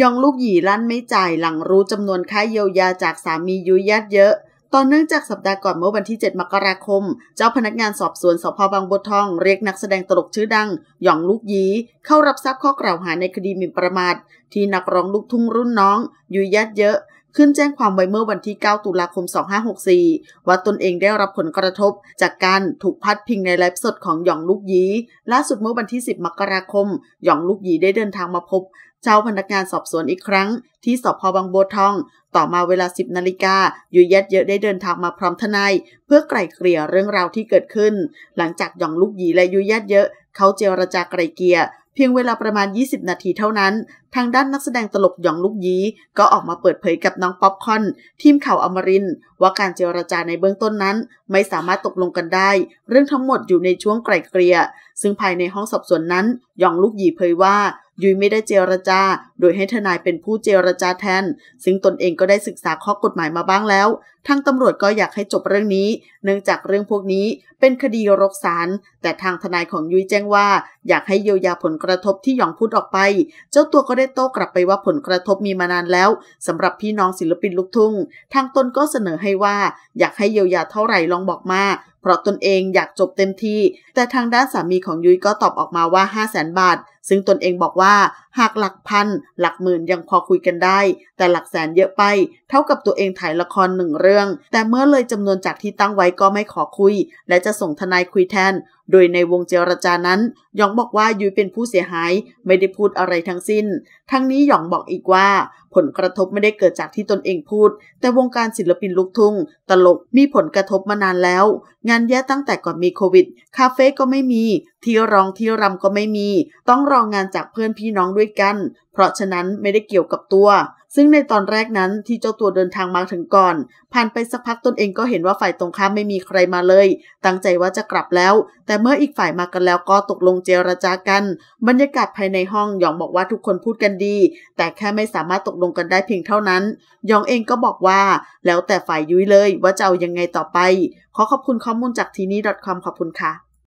ยองลูกหยีลั่นไม่จ่ายหลังรู้จำนวนค่าเยียวยาจากสามียุยยัดเยอะ ตอนเนื่องจากสัปดาห์ก่อนเมื่อวันที่ 7 มกราคม เจ้าพนักงานสอบสวนสพบางบัวทอง เรียกนักแสดงตลกชื่อดังหยองลูกยีเข้ารับทราบข้อกล่าวหาในคดีหมิ่นประมาท ที่นักร้องลูกทุ่งรุ่นน้อง ยุยยัดเยอะ ขึ้นแจ้งความไว้เมื่อวันที่ 9ตุลาคม2564ว่าตนเองได้รับผลกระทบ จากการถูกพัดพิงในไลฟ์สดของหยองลูกยีล่าสุดเมื่อวันที่ 10 มกราคมหยองลูกยีได้เดินทางมาพบเ้าพนักงานสอบสวนอีกครั้งที่สพบางบัวทอง ต่อมาเวลา 10นาฬิกาอยู่ยัดเยอะได้เดินทางมาพร้อมทนายเพื่อไกล่เกลี่ยเรื่องราวที่เกิดขึ้น หลังจากหยองลูกหยีและยุยัดเยอะเขาเจรจาไกล่เกลี่ยเพียงเวลาประมาณ 20 นาทีเท่านั้น ทางด้านนักแสดงตลกหยองลูกยี ก็ออกมาเปิดเผยกับน้องป๊อปคอนทีมข่าวอมริน ว่าการเจรจาในเบื้องต้นนั้นไม่สามารถตกลงกันได้ เรื่องทั้งหมดอยู่ในช่วงไกล่เกลี่ยซึ่งภายในห้องสอบสวนนั้นหยองลูกยีเผยว่ายุ้ยไม่ได้เจรจา โดยให้ทนายเป็นผู้เจรจาแทน ซึ่งตนเองก็ได้ศึกษาข้อกฎหมายมาบ้างแล้วทางตำรวจก็อยากให้จบเรื่องนี้ เนื่องจากเรื่องพวกนี้เป็นคดีรกสารแต่ทางทนายของยุ้ยแจ้งว่าอยากให้เยียวยาผลกระทบที่หยองพูดออกไป เจ้าตัวก็ได้โต้กลับไปว่าผลกระทบมีมานานแล้ว สำหรับพี่น้องศิลปินลูกทุ่งทางตนก็เสนอให้ว่า อยากให้เยียวยาเท่าไหร่ลองบอกมาเพราะตนเองอยากจบเต็มที่ แต่ทางด้านสามีของยุ้ยก็ตอบออกมาว่า 5 0 0แสนบาท ซึ่งตนเองบอกว่า หากหลักพัน หลักหมื่นยังพอคุยกันได้ แต่หลักแสนเยอะไป เท่ากับตัวเองถ่ายละครหนึ่งเรื่อง แต่เมื่อเลยจำนวนจากที่ตั้งไว้ก็ไม่ขอคุย และจะส่งทนายคุยแทนโดยในวงเจรจานั้นหยองบอกว่ายุ้ยเป็นผู้เสียหายไม่ได้พูดอะไรทั้งสิ้น ทั้งนี้หยองบอกอีกว่าผลกระทบไม่ได้เกิดจากที่ตนเองพูด แต่วงการศิลปินลูกทุ่งตลกมีผลกระทบมานานแล้ว งานแย่ตั้งแต่ก่อนมีโควิด คาเฟ่ก็ไม่มี ที่ร้องที่รำก็ไม่มี ต้องรองงานจากเพื่อนพี่น้องด้วยกัน เพราะฉะนั้นไม่ได้เกี่ยวกับตัวซึ่งในตอนแรกนั้นที่เจ้าตัวเดินทางมาถึงก่อน ผ่านไปสักพักตนเองก็เห็นว่าฝ่ายตรงข้ามไม่มีใครมาเลย ตั้งใจว่าจะกลับแล้ว แต่เมื่ออีกฝ่ายมากันแล้วก็ตกลงเจรจากัน บรรยากาศภายในห้องหยองบอกว่าทุกคนพูดกันดี แต่แค่ไม่สามารถตกลงกันได้เพียงเท่านั้นหยองเองก็บอกว่าแล้วแต่ฝ่ายยุ้ยเลยว่าจะเอายังไงต่อไป ขอขอบคุณข้อมูลจากทีนี้คอมขอบคุณค่ะ